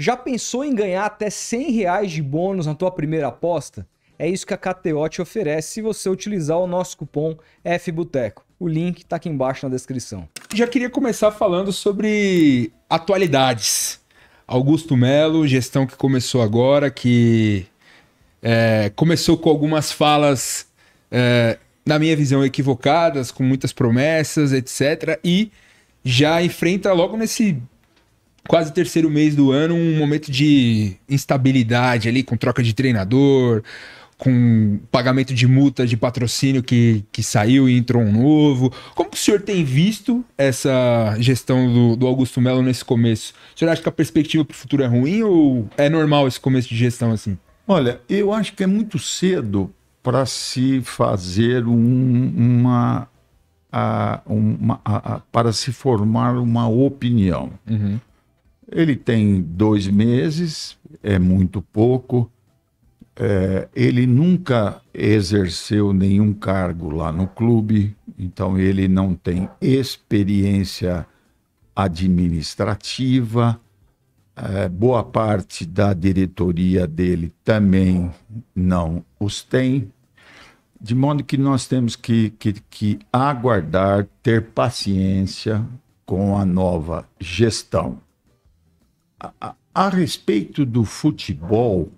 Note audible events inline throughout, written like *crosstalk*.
Já pensou em ganhar até 100 reais de bônus na tua primeira aposta? É isso que a KTO te oferece se você utilizar o nosso cupom FBUTECO. O link está aqui embaixo na descrição. Já queria começar falando sobre atualidades. Augusto Melo, gestão que começou agora, que é, começou com algumas falas, é, na minha visão, equivocadas, com muitas promessas, etc. E já enfrenta logo nesse quase terceiro mês do ano, um momento de instabilidade ali, com troca de treinador, com pagamento de multa de patrocínio que, que saiu e entrou um novo. Como que o senhor tem visto essa gestão do, do Augusto Melo nesse começo? O senhor acha que a perspectiva para o futuro é ruim ou é normal esse começo de gestão assim? Olha, eu acho que é muito cedo para se fazer um, uma, a, uma a, a, para se formar uma opinião. Uhum. Ele tem dois meses, é muito pouco. É, ele nunca exerceu nenhum cargo lá no clube, então ele não tem experiência administrativa. É, boa parte da diretoria dele também não os tem. De modo que nós temos que, que, que aguardar, ter paciência com a nova gestão a, a, respeito do futebol,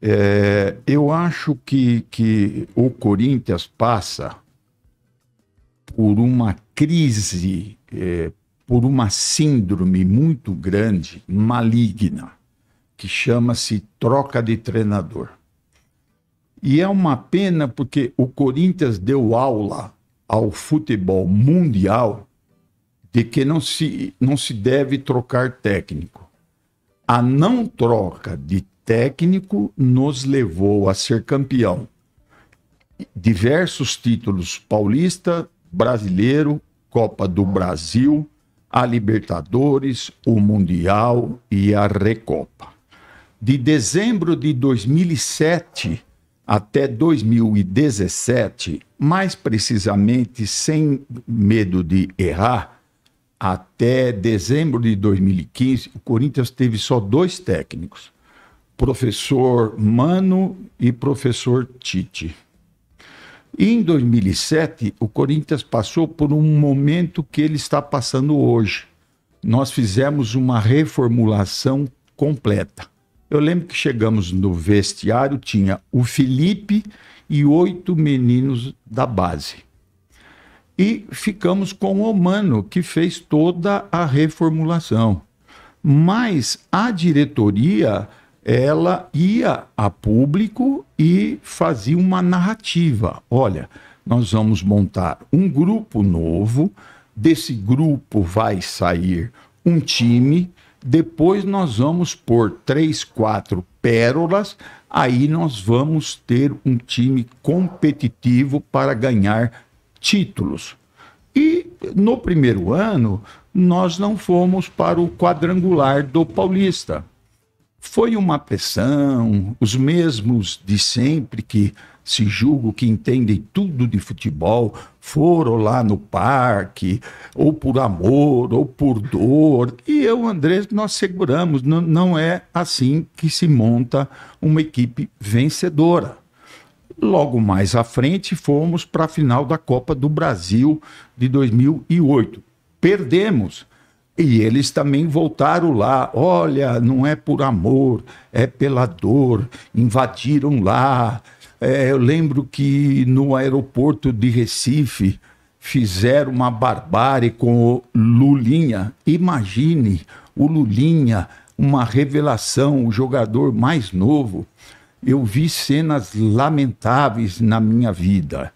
é, eu acho que, que o Corinthians passa por uma crise, é, por uma síndrome muito grande, maligna, que chama-se troca de treinador. E é uma pena porque o Corinthians deu aula ao futebol mundial de que não se, não se deve trocar técnico. A não troca de técnico nos levou a ser campeão. Diversos títulos paulista, brasileiro, Copa do Brasil, a Libertadores, o Mundial e a Recopa. De dezembro de 2007 até 2017, mais precisamente, sem medo de errar, até dezembro de 2015, o Corinthians teve só dois técnicos, professor Mano e professor Tite. E em 2007, o Corinthians passou por um momento que ele está passando hoje. Nós fizemos uma reformulação completa. Eu lembro que chegamos no vestiário, tinha o Felipe e oito meninos da base. E ficamos com o mano que fez toda a reformulação. Mas a diretoria ela ia a público e fazia uma narrativa. Olha, nós vamos montar um grupo novo, desse grupo vai sair um time, depois nós vamos pôr três, quatro pérolas, aí nós vamos ter um time competitivo para ganhar títulos. E no primeiro ano, nós não fomos para o quadrangular do Paulista. Foi uma pressão, os mesmos de sempre que se julgam que entendem tudo de futebol foram lá no parque, ou por amor, ou por dor. E eu, André, nós seguramos, não, não é assim que se monta uma equipe vencedora. Logo mais à frente, fomos para a final da Copa do Brasil de 2008. Perdemos. E eles também voltaram lá. Olha, não é por amor, é pela dor. Invadiram lá. É, eu lembro que no aeroporto de Recife fizeram uma barbárie com o Lulinha. Imagine o Lulinha, uma revelação, o jogador mais novo eu vi cenas lamentáveis na minha vida.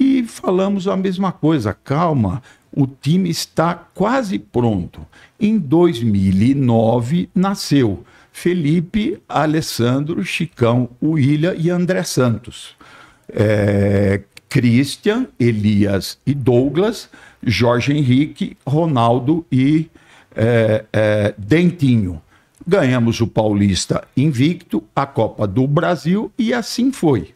E falamos a mesma coisa, calma, o time está quase pronto. Em 2009 nasceu Felipe, Alessandro, Chicão, William e André Santos. É, Christian, Elias e Douglas, Jorge Henrique, Ronaldo e é, é, Dentinho ganhamos o Paulista invicto, a Copa do Brasil e assim foi.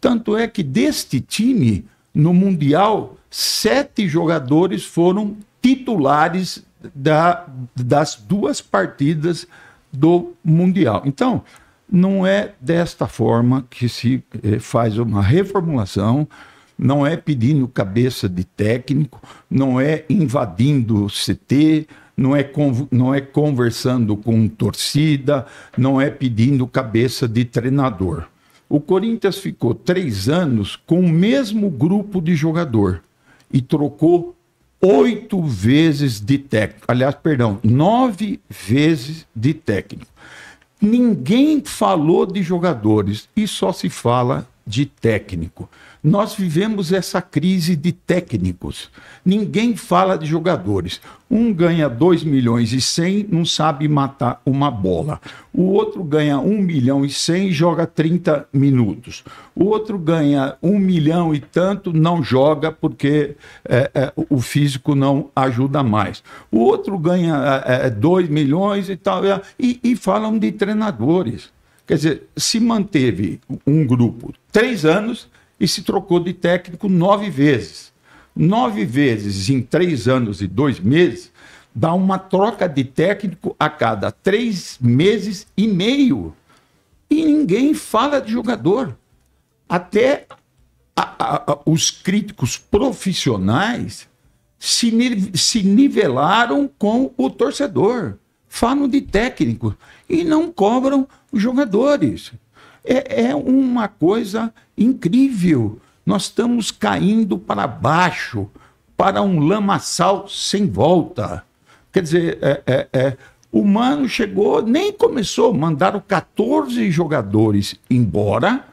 Tanto é que deste time, no Mundial, sete jogadores foram titulares da, das duas partidas do Mundial. Então, não é desta forma que se eh, faz uma reformulação, não é pedindo cabeça de técnico, não é invadindo o CT, não é, não é conversando com torcida, não é pedindo cabeça de treinador. O Corinthians ficou três anos com o mesmo grupo de jogador e trocou oito vezes de técnico. Aliás, perdão, nove vezes de técnico. Ninguém falou de jogadores e só se fala de técnico. Nós vivemos essa crise de técnicos. Ninguém fala de jogadores. Um ganha 2 milhões e 100, não sabe matar uma bola. O outro ganha 1 milhão e 100 e joga 30 minutos. O outro ganha 1 milhão e tanto, não joga porque é, é, o físico não ajuda mais. O outro ganha é, 2 é, milhões e tal. E, e falam de treinadores. Quer dizer, se manteve um grupo três anos e se trocou de técnico nove vezes. Nove vezes em três anos e dois meses dá uma troca de técnico a cada três meses e meio. E ninguém fala de jogador. Até a, a, a, os críticos profissionais se, se nivelaram com o torcedor falam de técnico e não cobram os jogadores. É, é uma coisa incrível. Nós estamos caindo para baixo, para um lamaçal sem volta. Quer dizer, é, é, é, o Mano chegou, nem começou, mandaram 14 jogadores embora,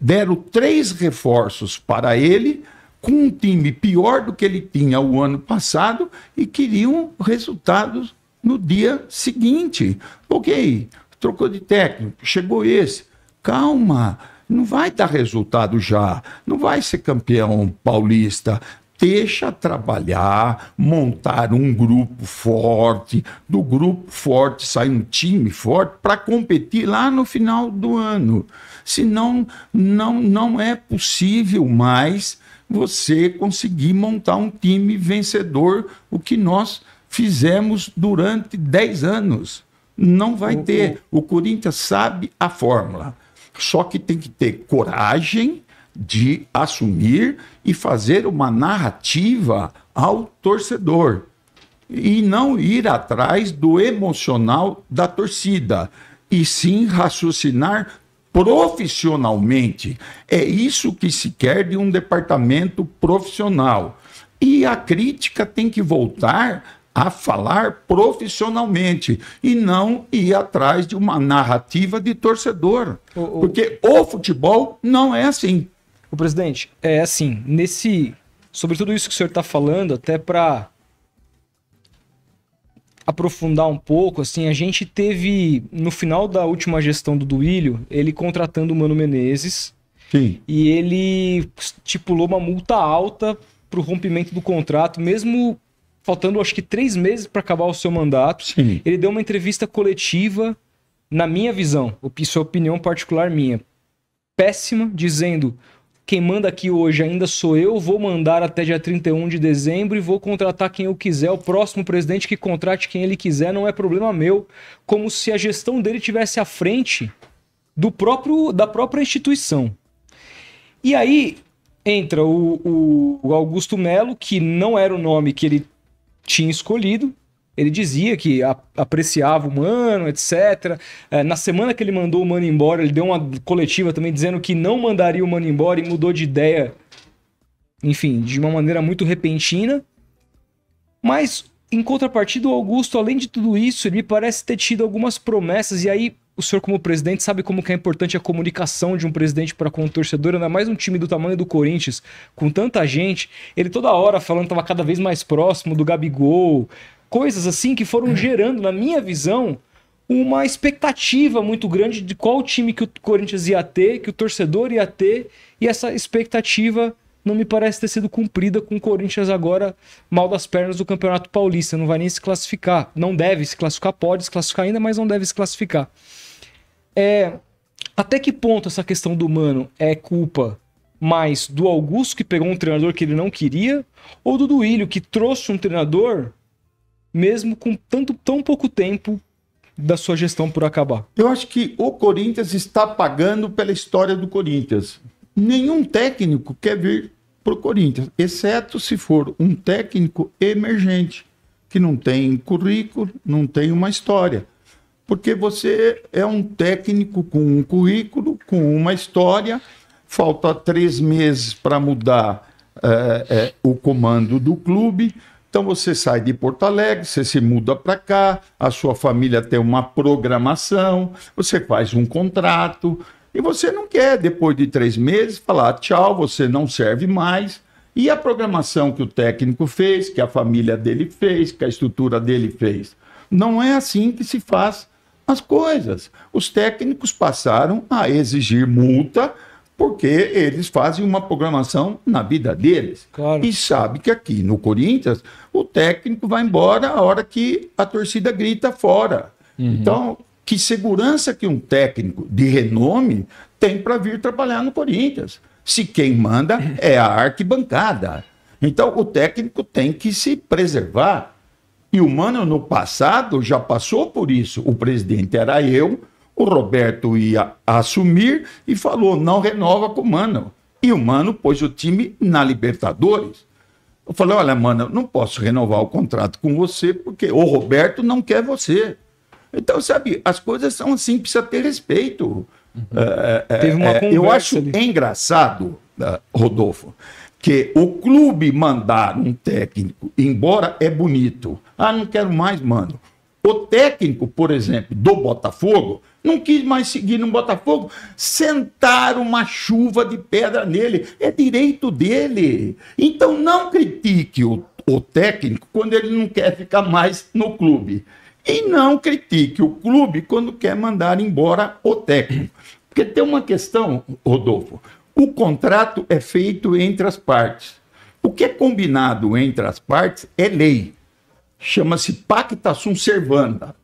deram três reforços para ele, com um time pior do que ele tinha o ano passado e queriam resultados no dia seguinte. Ok, trocou de técnico, chegou esse. Calma, não vai dar resultado já, não vai ser campeão paulista. Deixa trabalhar, montar um grupo forte, do grupo forte sai um time forte para competir lá no final do ano. Senão, não, não é possível mais você conseguir montar um time vencedor, o que nós fizemos durante 10 anos. Não vai ter. O Corinthians sabe a fórmula. Só que tem que ter coragem de assumir e fazer uma narrativa ao torcedor. E não ir atrás do emocional da torcida. E sim raciocinar profissionalmente. É isso que se quer de um departamento profissional. E a crítica tem que voltar a falar profissionalmente e não ir atrás de uma narrativa de torcedor. O, o... Porque o futebol não é assim. O presidente, é assim, nesse. Sobre tudo isso que o senhor está falando, até para aprofundar um pouco, assim, a gente teve, no final da última gestão do Duílio, ele contratando o Mano Menezes. Sim. E ele estipulou uma multa alta para o rompimento do contrato, mesmo faltando acho que três meses para acabar o seu mandato. Sim. Ele deu uma entrevista coletiva, na minha visão, sua opinião particular minha, péssima, dizendo: quem manda aqui hoje ainda sou eu, vou mandar até dia 31 de dezembro e vou contratar quem eu quiser. O próximo presidente que contrate quem ele quiser não é problema meu. Como se a gestão dele tivesse à frente do próprio da própria instituição. E aí entra o, o Augusto Melo, que não era o nome que ele tinha escolhido. Ele dizia que apreciava o mano, etc. É, na semana que ele mandou o mano embora, ele deu uma coletiva também dizendo que não mandaria o mano embora e mudou de ideia. Enfim, de uma maneira muito repentina. Mas, em contrapartida, o Augusto, além de tudo isso, ele parece ter tido algumas promessas. E aí, o senhor, como presidente, sabe como que é importante a comunicação de um presidente para com o um torcedor, ainda mais um time do tamanho do Corinthians, com tanta gente. Ele toda hora falando que estava cada vez mais próximo do Gabigol, coisas assim que foram uhum. gerando, na minha visão, uma expectativa muito grande de qual time que o Corinthians ia ter, que o torcedor ia ter, e essa expectativa não me parece ter sido cumprida com o Corinthians agora mal das pernas do Campeonato Paulista. Não vai nem se classificar. Não deve se classificar, pode se classificar ainda, mas não deve se classificar é até que ponto essa questão do Mano é culpa mais do Augusto, que pegou um treinador que ele não queria, ou do Duílio, que trouxe um treinador, mesmo com tanto tão pouco tempo da sua gestão por acabar? Eu acho que o Corinthians está pagando pela história do Corinthians. Nenhum técnico quer vir para o Corinthians, exceto se for um técnico emergente, que não tem currículo, não tem uma história porque você é um técnico com um currículo, com uma história, falta três meses para mudar é, é, o comando do clube. Então você sai de Porto Alegre, você se muda para cá, a sua família tem uma programação, você faz um contrato e você não quer, depois de três meses, falar tchau, você não serve mais. E a programação que o técnico fez, que a família dele fez, que a estrutura dele fez. Não é assim que se faz as coisas. Os técnicos passaram a exigir multa porque eles fazem uma programação na vida deles. Claro. E sabe que aqui no Corinthians, o técnico vai embora a hora que a torcida grita fora. Uhum. Então, que segurança que um técnico de renome tem para vir trabalhar no Corinthians? Se quem manda é a arquibancada. Então, o técnico tem que se preservar. E o Mano, no passado, já passou por isso. O presidente era eu, o Roberto ia assumir e falou: não renova com o Mano. E o Mano pôs o time na Libertadores. Eu falei: olha, Mano, não posso renovar o contrato com você porque o Roberto não quer você. Então, sabe, as coisas são assim, precisa ter respeito. Uhum. É, é, é eu acho ali. É engraçado, né, Rodolfo, que o clube mandar um técnico, embora é bonito, ah, não quero mais, mando. O técnico, por exemplo, do Botafogo, não quis mais seguir no Botafogo, Sentar uma chuva de pedra nele. É direito dele. Então não critique o, o técnico quando ele não quer ficar mais no clube. E não critique o clube quando quer mandar embora o técnico. Porque tem uma questão, Rodolfo. O contrato é feito entre as partes. O que é combinado entre as partes é lei chama-se Pacta Sunt Servanda.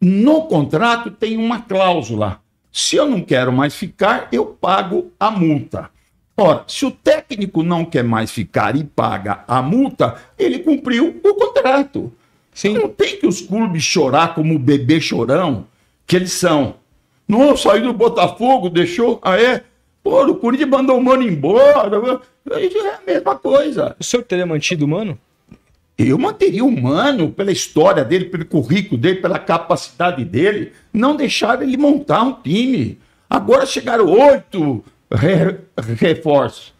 No contrato tem uma cláusula. Se eu não quero mais ficar, eu pago a multa. Ora, se o técnico não quer mais ficar e paga a multa, ele cumpriu o contrato. Sim. Não tem que os clubes chorar como o bebê chorão que eles são. Não, saiu do Botafogo, deixou. Ah, é? Pô, o Corinthians mandou o mano embora. é a mesma coisa. O senhor teria mantido o mano? Eu manteria o humano pela história dele, pelo currículo dele, pela capacidade dele, não deixar ele montar um time. Agora chegaram oito re reforços.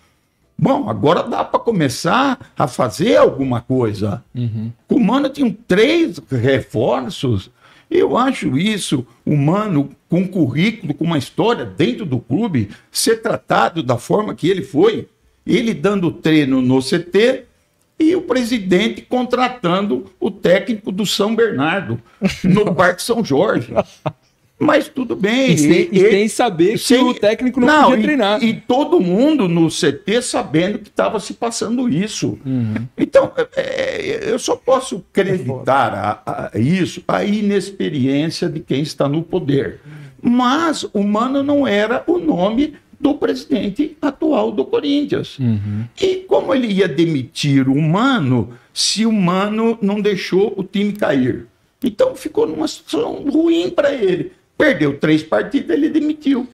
Bom, agora dá para começar a fazer alguma coisa. Uhum. O Mano tinha três reforços. Eu acho isso, o Mano, com um currículo, com uma história dentro do clube, ser tratado da forma que ele foi. Ele dando treino no CT, e o presidente contratando o técnico do São Bernardo no *laughs* Parque São Jorge. Mas tudo bem. E sem, e, e sem saber sem, que o técnico não, não podia e, treinar. E todo mundo no CT sabendo que estava se passando isso. Uhum. Então, é, é eu só posso acreditar a, a isso a inexperiência de quem está no poder. Mas o Mano não era o nome do presidente atual do Corinthians. Uhum. E como ele ia demitir o Mano se o Mano não deixou o time cair? Então ficou numa situação ruim para ele. Perdeu três partidas, ele demitiu.